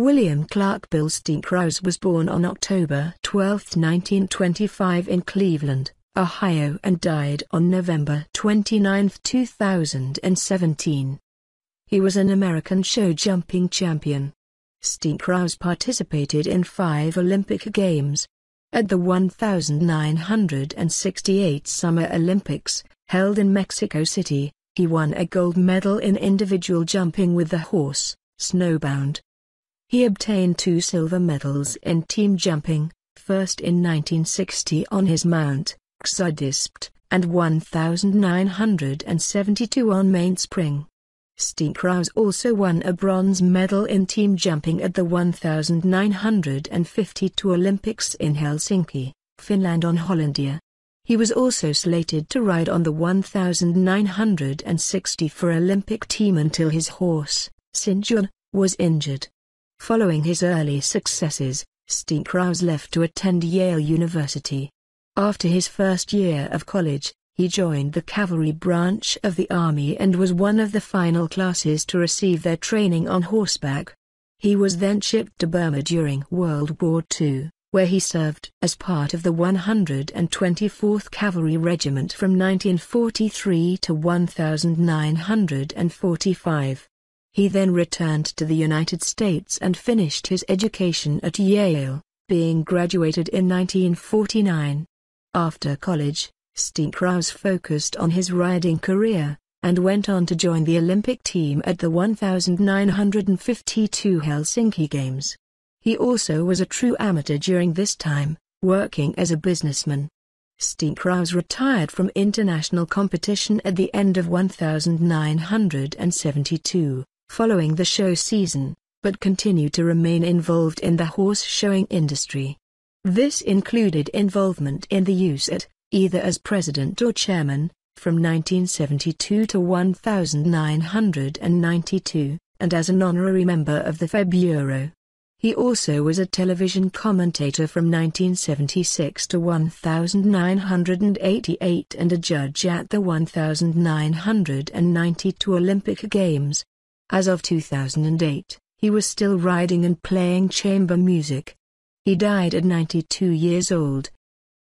William Clark Bill Krause was born on October 12, 1925 in Cleveland, Ohio and died on November 29, 2017. He was an American show jumping champion. Steenkraus participated in five Olympic Games. At the 1968 Summer Olympics, held in Mexico City, he won a gold medal in individual jumping with the horse, snowbound, he obtained two silver medals in team jumping, first in 1960 on his mount, Xidispt, and 1972 on mainspring. Stinkraus also won a bronze medal in team jumping at the 1952 Olympics in Helsinki, Finland on Hollandia. He was also slated to ride on the 1964 Olympic team until his horse, Sinjun, was injured. Following his early successes, Steenkraus left to attend Yale University. After his first year of college, he joined the cavalry branch of the army and was one of the final classes to receive their training on horseback. He was then shipped to Burma during World War II, where he served as part of the 124th Cavalry Regiment from 1943 to 1945. He then returned to the United States and finished his education at Yale, being graduated in 1949. After college, Stinkraus focused on his riding career, and went on to join the Olympic team at the 1952 Helsinki Games. He also was a true amateur during this time, working as a businessman. Stinkraus retired from international competition at the end of 1972 following the show season, but continued to remain involved in the horse showing industry. This included involvement in the USAT, either as president or chairman, from 1972 to 1992, and as an honorary member of the Fed Bureau. He also was a television commentator from 1976 to 1988 and a judge at the 1992 Olympic Games, as of 2008, he was still riding and playing chamber music. He died at 92 years old,